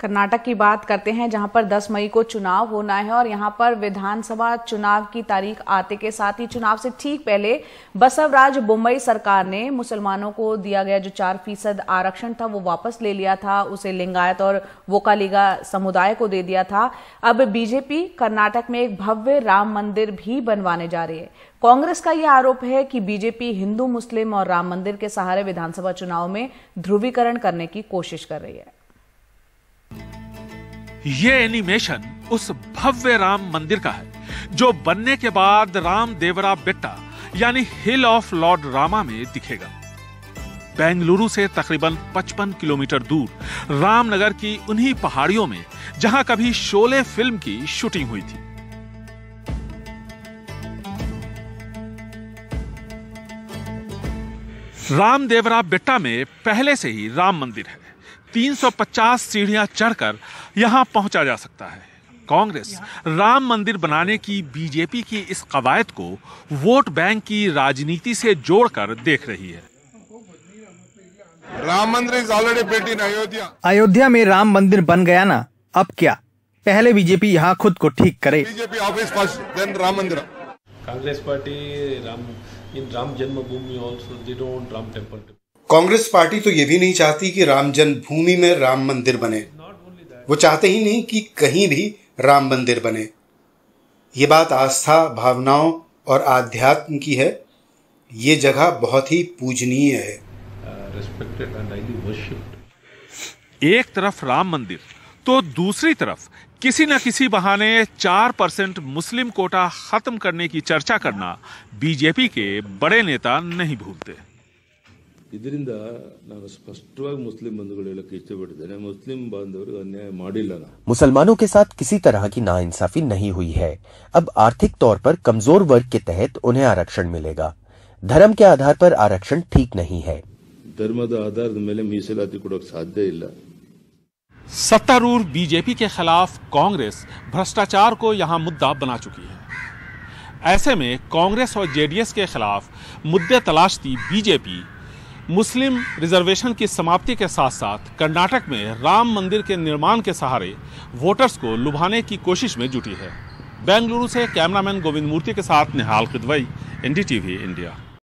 कर्नाटक की बात करते हैं जहां पर 10 मई को चुनाव होना है और यहां पर विधानसभा चुनाव की तारीख आते के साथ ही चुनाव से ठीक पहले बसवराज बुम्बई सरकार ने मुसलमानों को दिया गया जो चार फीसद आरक्षण था वो वापस ले लिया था उसे लिंगायत और वोकालीगा समुदाय को दे दिया था अब बीजेपी कर्नाटक में एक भव्य राम मंदिर भी बनवाने जा रही है कांग्रेस का यह आरोप है कि बीजेपी हिंदू मुस्लिम और राम मंदिर के सहारे विधानसभा चुनाव में ध्रुवीकरण करने की कोशिश कर रही है ये एनिमेशन उस भव्य राम मंदिर का है जो बनने के बाद राम देवरा बेट्टा यानी हिल ऑफ लॉर्ड रामा में दिखेगा बेंगलुरु से तकरीबन 55 किलोमीटर दूर रामनगर की उन्हीं पहाड़ियों में जहां कभी शोले फिल्म की शूटिंग हुई थी रामदेवरा बेट्टा में पहले से ही राम मंदिर है 350 सीढ़ियां चढ़कर यहां पहुंचा जा सकता है कांग्रेस राम मंदिर बनाने की बीजेपी की इस कवायद को वोट बैंक की राजनीति से जोड़कर देख रही है Ram mandir is already built in Ayodhya Ayodhya में राम मंदिर बन गया ना अब क्या पहले बीजेपी यहाँ खुद को ठीक करे BJP office first then Ram mandir Congress party Ram in Ram Janmabhoomi also they don't Ram temple Congress party तो ये भी नहीं चाहती कि राम जन्मभूमि में राम मंदिर बने वो चाहते ही नहीं कि कहीं भी राम मंदिर बने ये बात आस्था भावनाओं और आध्यात्म की है ये जगह बहुत ही पूजनीय है एक तरफ राम मंदिर तो दूसरी तरफ किसी न किसी बहाने चार परसेंट मुस्लिम कोटा खत्म करने की चर्चा करना बीजेपी के बड़े नेता नहीं भूलते ಇದರಿಂದ ನಾನು मुसलमानों के साथ किसी तरह की ना इंसाफी नहीं हुई है अब आर्थिक तौर पर कमजोर वर्ग के तहत उन्हें आरक्षण मिलेगा धर्म के आधार पर आरक्षण ठीक नहीं है धर्मದ ಆಧಾರದ ಮೇಲೆ ಮೀಸಲಾತಿ ಕೊಡೋಕೆ सत्तारूढ़ बीजेपी के खिलाफ कांग्रेस भ्रष्टाचार को यहाँ मुद्दा बना चुकी है ऐसे में कांग्रेस और जेडीएस के खिलाफ मुद्दे तलाशती बीजेपी मुस्लिम रिजर्वेशन की समाप्ति के साथ साथ कर्नाटक में राम मंदिर के निर्माण के सहारे वोटर्स को लुभाने की कोशिश में जुटी है बेंगलुरु से कैमरामैन गोविंद मूर्ति के साथ निहाल खिदवई एनडीटीवी इंडिया